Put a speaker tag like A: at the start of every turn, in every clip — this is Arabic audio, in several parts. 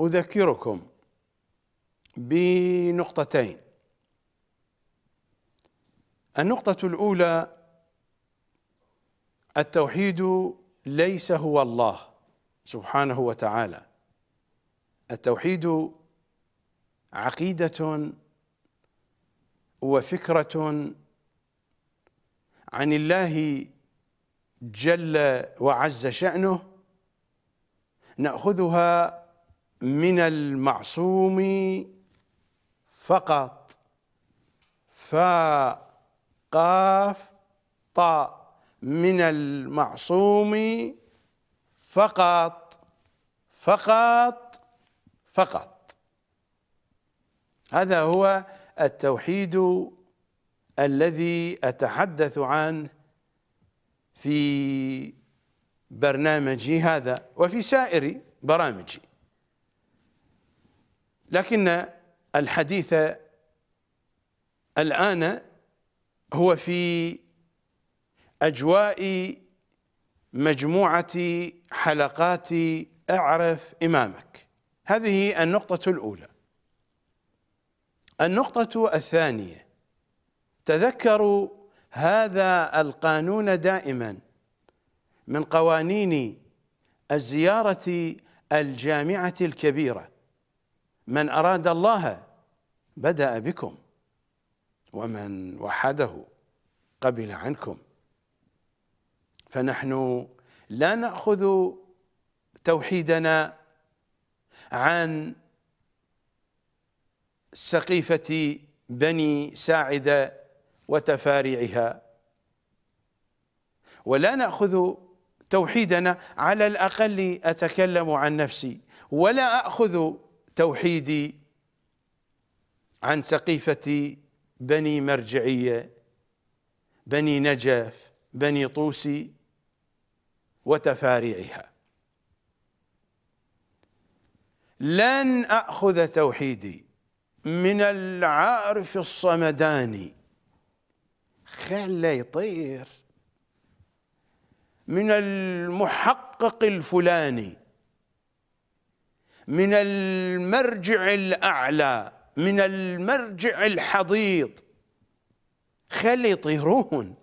A: اذكركم بنقطتين النقطه الاولى التوحيد ليس هو الله سبحانه وتعالى التوحيد عقيده وفكره عن الله جل وعز شانه ناخذها من المعصوم فقط فا قاف طاء من المعصوم فقط فقط فقط هذا هو التوحيد الذي أتحدث عنه في برنامجي هذا وفي سائر برامجي لكن الحديث الآن هو في أجواء مجموعة حلقات اعرف إمامك هذه النقطة الأولى النقطة الثانية تذكروا هذا القانون دائما من قوانين الزيارة الجامعة الكبيرة من أراد الله بدأ بكم ومن وحده قبل عنكم فنحن لا نأخذ توحيدنا عن سقيفة بني ساعدة وتفاريعها ولا نأخذ توحيدنا على الأقل أتكلم عن نفسي ولا أخذ توحيدي عن سقيفة بني مرجعية بني نجف بني طوسي وتفاريعها لن أخذ توحيدي من العارف الصمداني خله يطير من المحقق الفلاني من المرجع الأعلى من المرجع الحضيض خلي يطيرون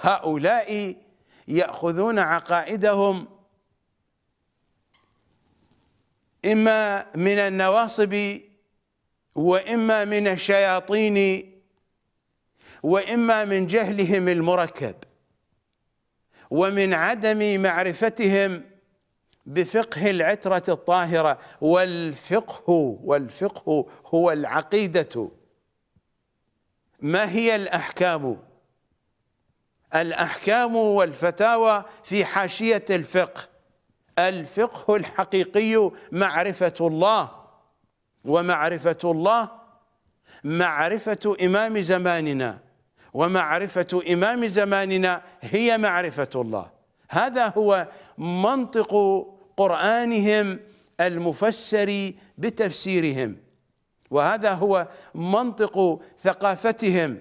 A: هؤلاء يأخذون عقائدهم إما من النواصب وإما من الشياطين وإما من جهلهم المركب ومن عدم معرفتهم بفقه العترة الطاهرة والفقه والفقه هو العقيدة ما هي الأحكام الأحكام والفتاوى في حاشية الفقه الفقه الحقيقي معرفة الله ومعرفة الله معرفة إمام زماننا ومعرفة إمام زماننا هي معرفة الله هذا هو منطق قرانهم المفسر بتفسيرهم وهذا هو منطق ثقافتهم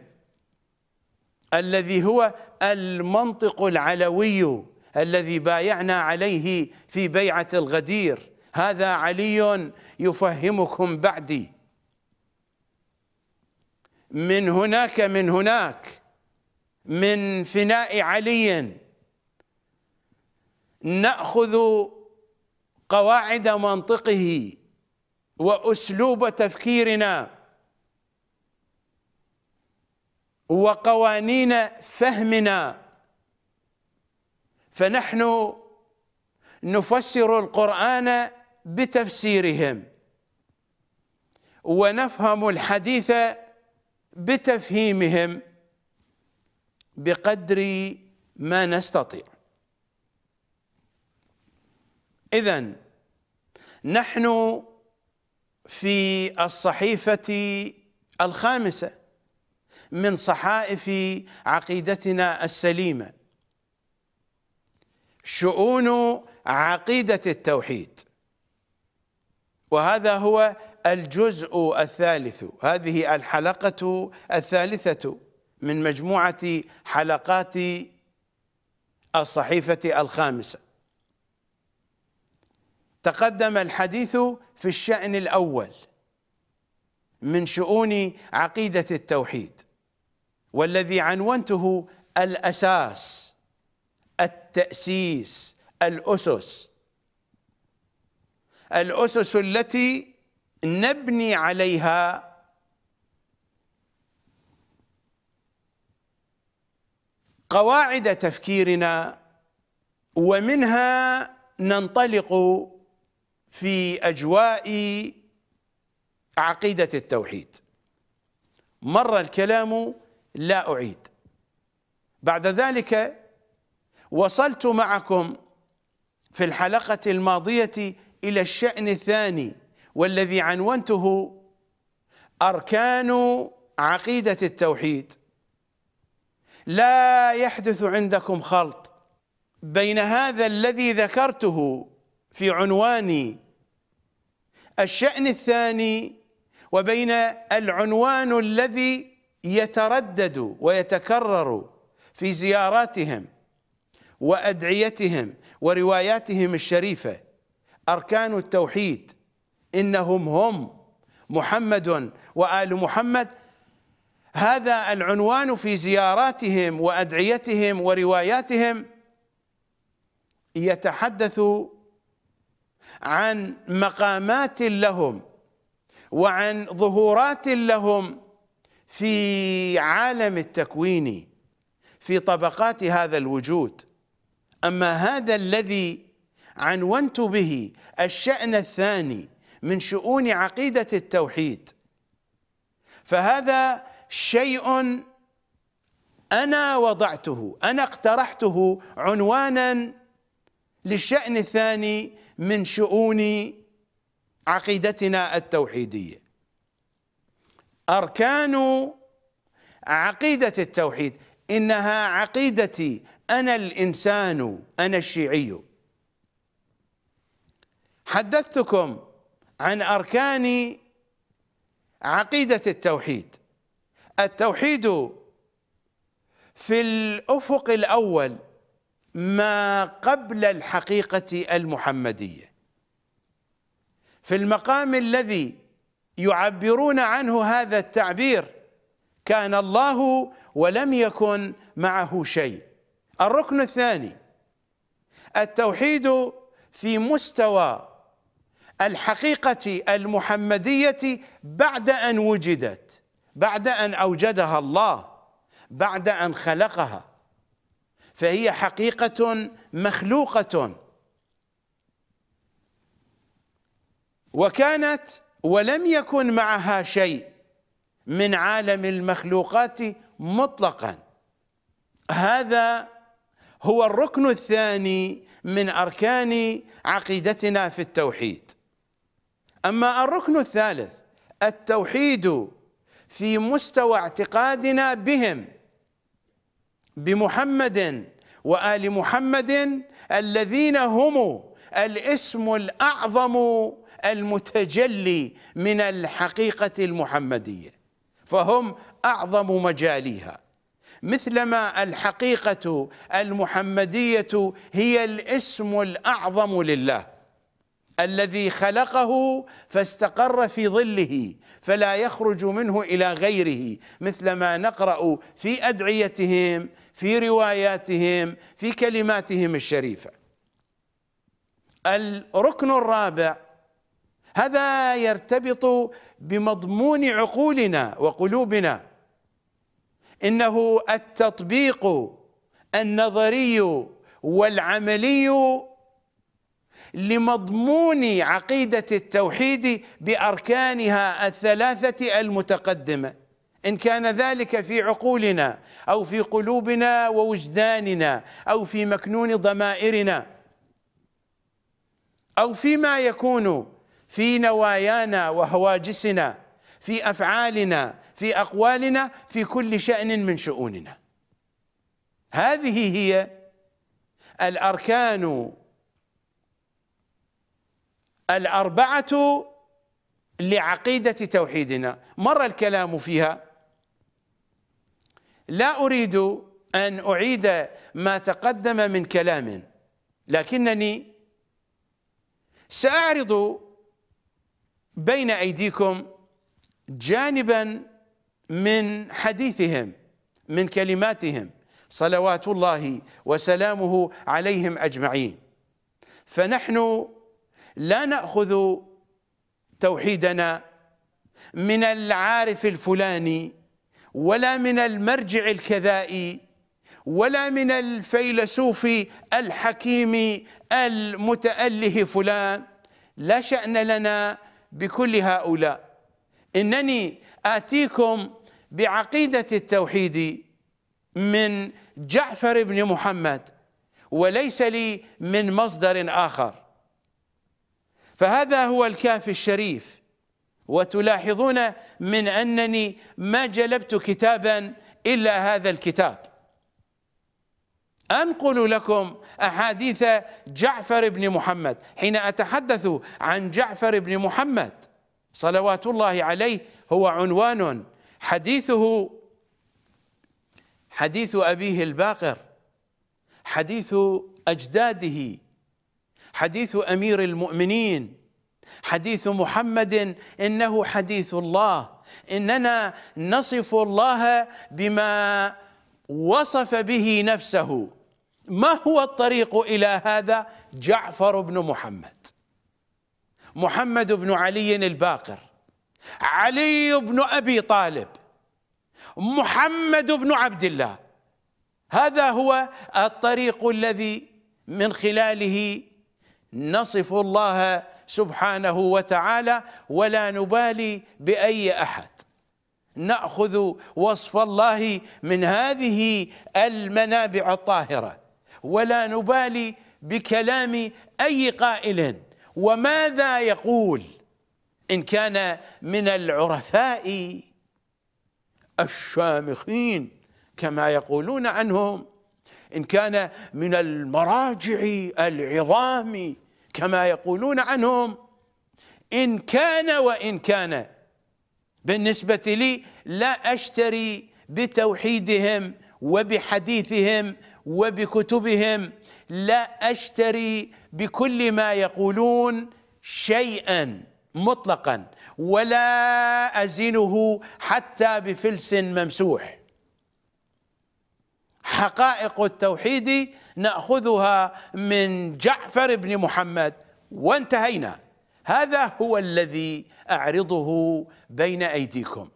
A: الذي هو المنطق العلوي الذي بايعنا عليه في بيعه الغدير هذا علي يفهمكم بعدي من هناك من هناك من فناء علي ناخذ قواعد منطقه واسلوب تفكيرنا وقوانين فهمنا فنحن نفسر القران بتفسيرهم ونفهم الحديث بتفهيمهم بقدر ما نستطيع إذا نحن في الصحيفة الخامسة من صحائف عقيدتنا السليمة شؤون عقيدة التوحيد وهذا هو الجزء الثالث هذه الحلقة الثالثة من مجموعة حلقات الصحيفة الخامسة تقدم الحديث في الشأن الأول من شؤون عقيدة التوحيد والذي عنونته الأساس التأسيس الأسس الأسس التي نبني عليها قواعد تفكيرنا ومنها ننطلق في اجواء عقيده التوحيد مر الكلام لا اعيد بعد ذلك وصلت معكم في الحلقه الماضيه الى الشان الثاني والذي عنونته اركان عقيده التوحيد لا يحدث عندكم خلط بين هذا الذي ذكرته في عنوان الشأن الثاني وبين العنوان الذي يتردد ويتكرر في زياراتهم وأدعيتهم ورواياتهم الشريفة أركان التوحيد إنهم هم محمد وآل محمد هذا العنوان في زياراتهم وأدعيتهم ورواياتهم يتحدث عن مقامات لهم وعن ظهورات لهم في عالم التكوين في طبقات هذا الوجود اما هذا الذي عنونت به الشان الثاني من شؤون عقيده التوحيد فهذا شيء انا وضعته انا اقترحته عنوانا للشان الثاني من شؤون عقيدتنا التوحيديه اركان عقيده التوحيد انها عقيدتي انا الانسان انا الشيعي حدثتكم عن اركان عقيده التوحيد التوحيد في الافق الاول ما قبل الحقيقة المحمدية في المقام الذي يعبرون عنه هذا التعبير كان الله ولم يكن معه شيء الركن الثاني التوحيد في مستوى الحقيقة المحمدية بعد أن وجدت بعد أن أوجدها الله بعد أن خلقها فهي حقيقة مخلوقة وكانت ولم يكن معها شيء من عالم المخلوقات مطلقا هذا هو الركن الثاني من أركان عقيدتنا في التوحيد أما الركن الثالث التوحيد في مستوى اعتقادنا بهم بمحمد وال محمد الذين هم الاسم الاعظم المتجلي من الحقيقه المحمديه فهم اعظم مجاليها مثلما الحقيقه المحمديه هي الاسم الاعظم لله الذي خلقه فاستقر في ظله فلا يخرج منه الى غيره مثلما نقرا في ادعيتهم في رواياتهم في كلماتهم الشريفه الركن الرابع هذا يرتبط بمضمون عقولنا وقلوبنا انه التطبيق النظري والعملي لمضمون عقيده التوحيد باركانها الثلاثه المتقدمه ان كان ذلك في عقولنا او في قلوبنا ووجداننا او في مكنون ضمائرنا او فيما يكون في نوايانا وهواجسنا في افعالنا في اقوالنا في كل شان من شؤوننا هذه هي الاركان الاربعه لعقيده توحيدنا مر الكلام فيها لا أريد أن أعيد ما تقدم من كلام لكنني سأعرض بين أيديكم جانبا من حديثهم من كلماتهم صلوات الله وسلامه عليهم أجمعين فنحن لا نأخذ توحيدنا من العارف الفلاني ولا من المرجع الكذائي ولا من الفيلسوف الحكيم المتأله فلان لا شأن لنا بكل هؤلاء إنني آتيكم بعقيدة التوحيد من جعفر بن محمد وليس لي من مصدر آخر فهذا هو الكافي الشريف وتلاحظون من أنني ما جلبت كتابا إلا هذا الكتاب أنقل لكم أحاديث جعفر بن محمد حين أتحدث عن جعفر بن محمد صلوات الله عليه هو عنوان حديثه حديث أبيه الباقر حديث أجداده حديث أمير المؤمنين حديث محمد انه حديث الله اننا نصف الله بما وصف به نفسه ما هو الطريق الى هذا جعفر بن محمد محمد بن علي الباقر علي بن ابي طالب محمد بن عبد الله هذا هو الطريق الذي من خلاله نصف الله سبحانه وتعالى ولا نبالي باي احد ناخذ وصف الله من هذه المنابع الطاهره ولا نبالي بكلام اي قائل وماذا يقول ان كان من العرفاء الشامخين كما يقولون عنهم ان كان من المراجع العظام كما يقولون عنهم إن كان وإن كان بالنسبة لي لا أشتري بتوحيدهم وبحديثهم وبكتبهم لا أشتري بكل ما يقولون شيئا مطلقا ولا أزنه حتى بفلس ممسوح حقائق التوحيد ناخذها من جعفر بن محمد وانتهينا هذا هو الذي اعرضه بين ايديكم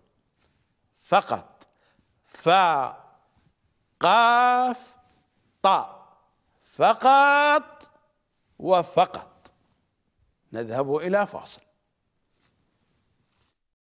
A: فقط فا قاف طاء فقط وفقط نذهب الى فاصل